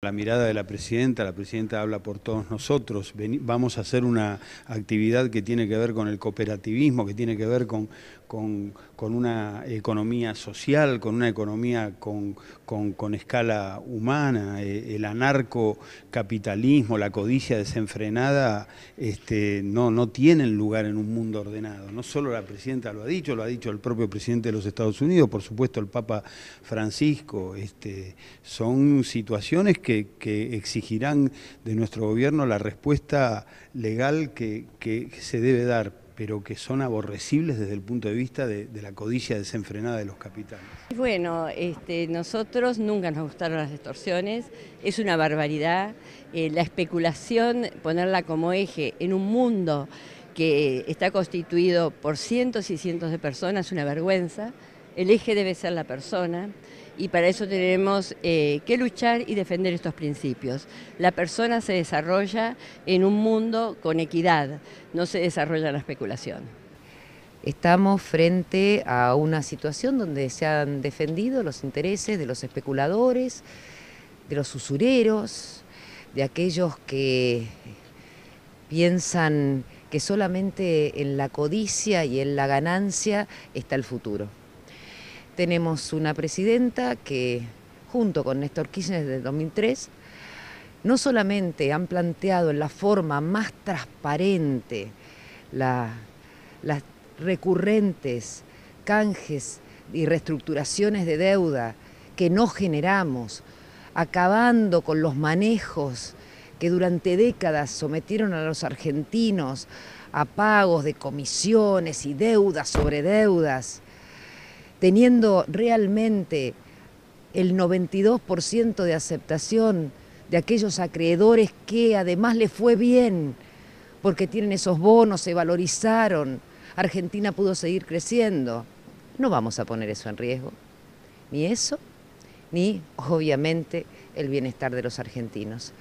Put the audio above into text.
La mirada de la presidenta, la presidenta habla por todos nosotros, vamos a hacer una actividad que tiene que ver con el cooperativismo, que tiene que ver con, con, una economía social, con una economía con, escala humana, eh, el anarcocapitalismo, la codicia desenfrenada este, no, no tienen lugar en un mundo ordenado. No solo la presidenta lo ha dicho, lo ha dicho el propio presidente de los Estados Unidos, por supuesto el Papa Francisco, este, son situaciones que que, exigirán de nuestro gobierno la respuesta legal que, se debe dar, pero que son aborrecibles desde el punto de vista de, la codicia desenfrenada de los capitales. Bueno, este, nosotros nunca nos gustaron las distorsiones, es una barbaridad, eh, la especulación, ponerla como eje en un mundo que está constituido por cientos y cientos de personas, es una vergüenza. El eje debe ser la persona y para eso tenemos eh, que luchar y defender estos principios. La persona se desarrolla en un mundo con equidad, no se desarrolla la especulación. Estamos frente a una situación donde se han defendido los intereses de los especuladores, de los usureros, de aquellos que piensan que solamente en la codicia y en la ganancia está el futuro. Tenemos una presidenta que, junto con Néstor Kirchner desde 2003, no solamente han planteado en la forma más transparente las recurrentes canjes y reestructuraciones de deuda que no generamos, acabando con los manejos que durante décadas sometieron a los argentinos a pagos de comisiones y deudas sobre deudas, teniendo realmente el 92% de aceptación de aquellos acreedores que además les fue bien, porque tienen esos bonos, se valorizaron, Argentina pudo seguir creciendo. No vamos a poner eso en riesgo, ni eso, ni obviamente el bienestar de los argentinos.